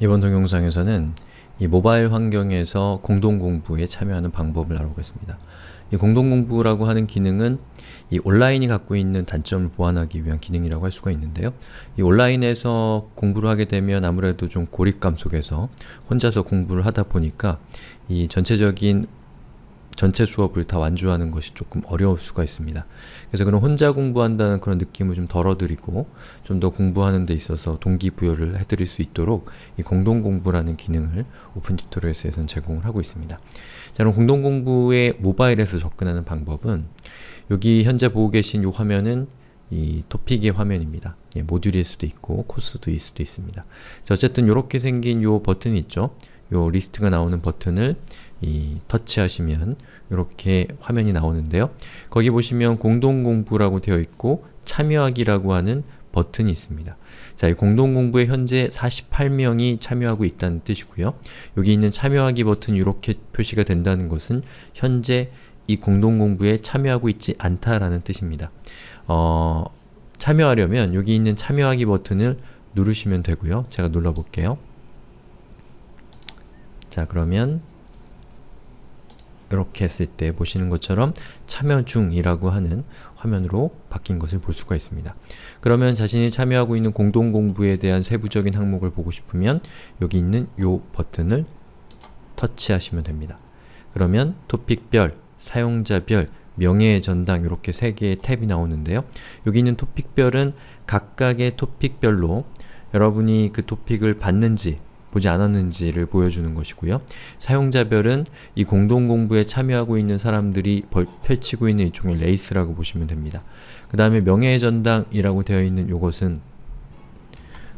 이번 동영상에서는 이 모바일 환경에서 공동공부에 참여하는 방법을 알아보겠습니다. 이 공동공부라고 하는 기능은 이 온라인이 갖고 있는 단점을 보완하기 위한 기능이라고 할 수가 있는데요. 이 온라인에서 공부를 하게 되면 아무래도 좀 고립감 속에서 혼자서 공부를 하다 보니까 이 전체적인 전체 수업을 다 완주하는 것이 조금 어려울 수가 있습니다. 그래서 그런 혼자 공부한다는 그런 느낌을 좀 덜어드리고 좀 더 공부하는 데 있어서 동기부여를 해드릴 수 있도록 이 공동공부라는 기능을 오픈 튜토리얼스에서는 제공을 하고 있습니다. 자 그럼 공동공부에 모바일에서 접근하는 방법은 여기 현재 보고 계신 이 화면은 이 토픽의 화면입니다. 예, 모듈일 수도 있고 코스도 있을 수도 있습니다. 자, 어쨌든 이렇게 생긴 이 버튼이 있죠. 요 리스트가 나오는 버튼을 이 터치하시면 이렇게 화면이 나오는데요. 거기 보시면 공동공부라고 되어 있고 참여하기라고 하는 버튼이 있습니다. 자, 이 공동공부에 현재 48명이 참여하고 있다는 뜻이고요. 여기 있는 참여하기 버튼 이렇게 표시가 된다는 것은 현재 이 공동공부에 참여하고 있지 않다라는 뜻입니다. 어, 참여하려면 여기 있는 참여하기 버튼을 누르시면 되고요. 제가 눌러볼게요. 자 그러면 이렇게 했을 때 보시는 것처럼 참여 중이라고 하는 화면으로 바뀐 것을 볼 수가 있습니다. 그러면 자신이 참여하고 있는 공동공부에 대한 세부적인 항목을 보고 싶으면 여기 있는 요 버튼을 터치하시면 됩니다. 그러면 토픽별, 사용자별, 명예의 전당 이렇게 세 개의 탭이 나오는데요. 여기 있는 토픽별은 각각의 토픽별로 여러분이 그 토픽을 봤는지 보지 않았는지를 보여주는 것이고요. 사용자별은 이 공동공부에 참여하고 있는 사람들이 펼치고 있는 일종의 레이스라고 보시면 됩니다. 그 다음에 명예의 전당이라고 되어 있는 이것은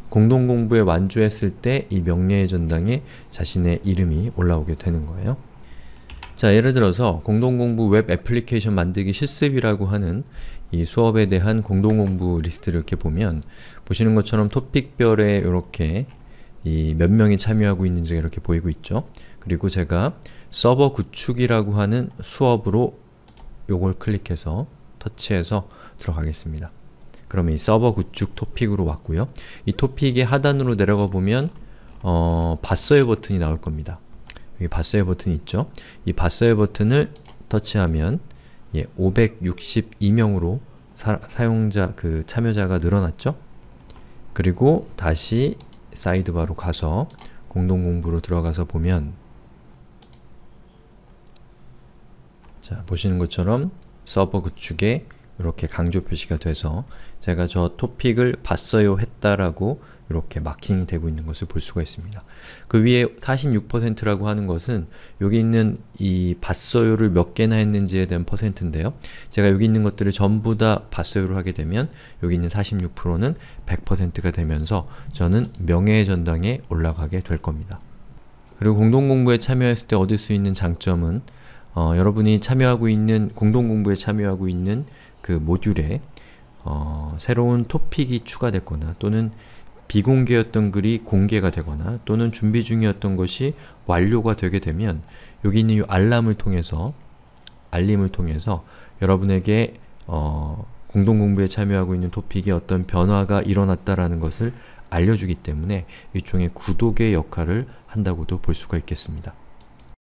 공동공부에 완주했을 때 이 명예의 전당에 자신의 이름이 올라오게 되는 거예요. 자, 예를 들어서 공동공부 웹 애플리케이션 만들기 실습이라고 하는 이 수업에 대한 공동공부 리스트를 이렇게 보면 보시는 것처럼 토픽별에 이렇게 이몇 명이 참여하고 있는지 이렇게 보이고 있죠. 그리고 제가 서버 구축이라고 하는 수업으로 요걸 클릭해서 터치해서 들어가겠습니다. 그러면 이 서버 구축 토픽으로 왔고요. 이 토픽의 하단으로 내려가 보면 어, 봤어요 버튼이 나올 겁니다. 여기 봤어요 버튼이 있죠? 이 봤어요 버튼을 터치하면 예, 562명으로 사, 용자그 참여자가 늘어났죠? 그리고 다시 사이드바로 가서 공동공부로 들어가서 보면 자, 보시는 것처럼 서버 구축에 이렇게 강조 표시가 돼서 제가 저 토픽을 봤어요 했다라고 이렇게 마킹이 되고 있는 것을 볼 수가 있습니다. 그 위에 46%라고 하는 것은 여기 있는 이 봤어요를 몇 개나 했는지에 대한 퍼센트인데요. 제가 여기 있는 것들을 전부 다 봤어요를 하게 되면 여기 있는 46%는 100%가 되면서 저는 명예의 전당에 올라가게 될 겁니다. 그리고 공동공부에 참여했을 때 얻을 수 있는 장점은 어, 여러분이 참여하고 있는, 공동공부에 참여하고 있는 그 모듈에 어, 새로운 토픽이 추가됐거나 또는 비공개였던 글이 공개가 되거나 또는 준비 중이었던 것이 완료가 되게 되면 여기 있는 이 알람을 통해서 알림을 통해서 여러분에게 어, 공동공부에 참여하고 있는 토픽에 어떤 변화가 일어났다라는 것을 알려주기 때문에 일종의 구독의 역할을 한다고도 볼 수가 있겠습니다.